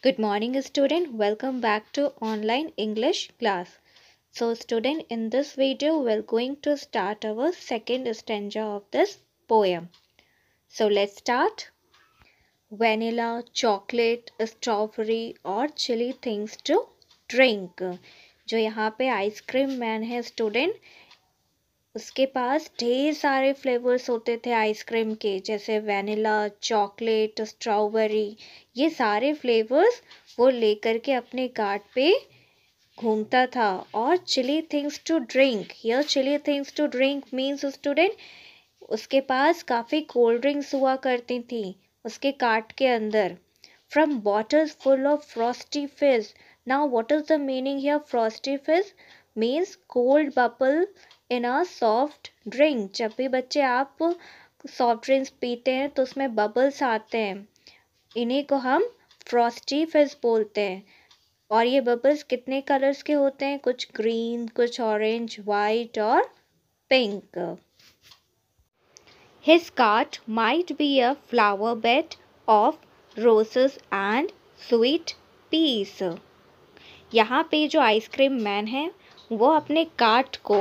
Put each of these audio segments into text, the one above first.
Good morning student. Welcome back to online English class. So student in this video we're going to start our second stanza of this poem. So let's start. Vanilla, chocolate, strawberry or chili things to drink. जो यहाँ पे ice cream man है student. उसके पास ढेर सारे flavours होते थे आइसक्रीम के जैसे वेनिला चॉकलेट स्ट्रॉबेरी ये सारे फ्लेवर्स वो लेकर के अपने कार्ट पे घूमता था और चिली थिंग्स टू ड्रिंक यह chilly things to drink means student उसके पास काफ़ी कोल्ड ड्रिंक्स हुआ करती थी उसके कार्ट के अंदर from bottles full of frosty fizz now what is the meaning here frosty fizz means cold bubble in a soft drink जब भी बच्चे आप सॉफ्ट ड्रिंक्स पीते हैं तो उसमें बबल्स आते हैं इन्हीं को हम फ्रॉस्टी फिज बोलते हैं और ये बबल्स कितने कलर्स के होते हैं कुछ ग्रीन कुछ ऑरेंज वाइट और pink his cart might be a flower bed of roses and sweet peas यहाँ पे जो आइसक्रीम मैन है वो अपने कार्ट को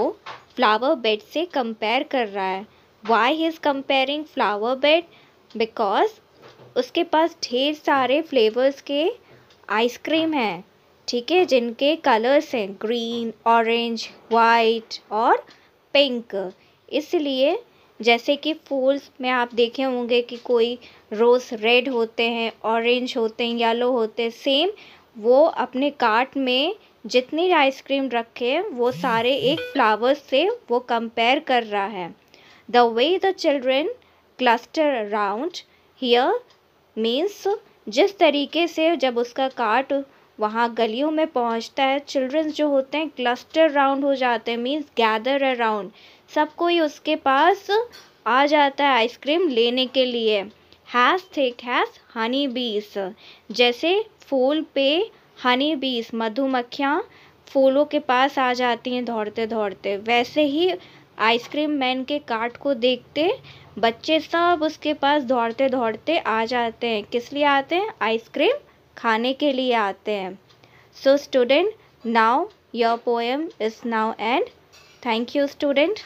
फ्लावर बेड से कंपेयर कर रहा है why he is comparing flower bed because उसके पास ढेर सारे फ्लेवर्स के आइसक्रीम हैं ठीक है जिनके कलर्स हैं ग्रीन ऑरेंज वाइट और पिंक इसलिए जैसे कि फूल्स में आप देखे होंगे कि कोई रोज़ रेड होते हैं ऑरेंज होते हैं येलो होते हैं सेम वो अपने कार्ट में जितनी आइसक्रीम रखे हैं वो सारे एक फ्लावर्स से वो कंपेयर कर रहा है the way the children cluster around here means जिस तरीके से जब उसका कार्ट वहाँ गलियों में पहुँचता है चिल्ड्रंस जो होते हैं क्लस्टर राउंड हो जाते हैं मीन्स गैदर अराउंड सब कोई उसके पास आ जाता है आइसक्रीम लेने के लिए हैज़ थिक हैज़ हनी बीस जैसे फूल पे हनी बीस मधुमक्खियाँ फूलों के पास आ जाती हैं दौड़ते दौड़ते वैसे ही आइसक्रीम मैन के कार्ट को देखते बच्चे सब उसके पास दौड़ते दौड़ते आ जाते हैं किस लिए आते हैं आइसक्रीम खाने के लिए आते हैं so student now your poem is now and thank you student